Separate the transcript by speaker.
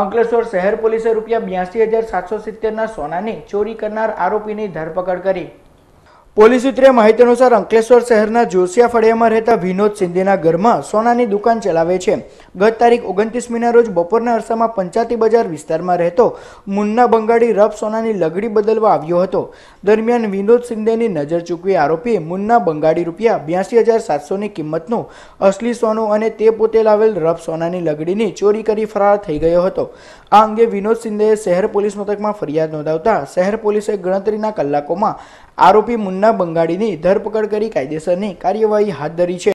Speaker 1: અંકલેશ્વર શહેર પોલીસે રૂપિયા બ્યાસી હજાર સાતસો સિત્તેરના સોનાની ચોરી કરનાર આરોપીની ધરપકડ કરી પોલીસ સૂત્રે માહિતી અનુસાર અંકલેશ્વર શહેરના જોશિયા ફળિયામાં રહેતા વિનોદ સિંધેના ઘરમાં સોનાની દુકાન ચલાવે છે ગત તારીખ ઓગણત્રીસમીના રોજ બપોરના અરસામાં પંચાતી બજાર વિસ્તારમાં રહેતો મુન્ના બંગાળી રફ સોનાની લગડી બદલવા આવ્યો હતો દરમિયાન વિનોદ સિંધેની નજર ચૂકવી આરોપીએ મુન્ના બંગાળી રૂપિયા બ્યાસી હજાર સાતસોની કિંમતનું અસલી સોનું અને તે પોતે લાવેલ રફ સોનાની લગડીની ચોરી કરી ફરાર થઈ ગયો હતો આ અંગે વિનોદ સિંધેએ શહેર પોલીસ મથકમાં ફરિયાદ નોંધાવતા શહેર પોલીસે ગણતરીના કલાકોમાં આરોપી મુન્ના બંગાળીની ધરપકડ કરી કાયદેસરની કાર્યવાહી હાથ ધરી છે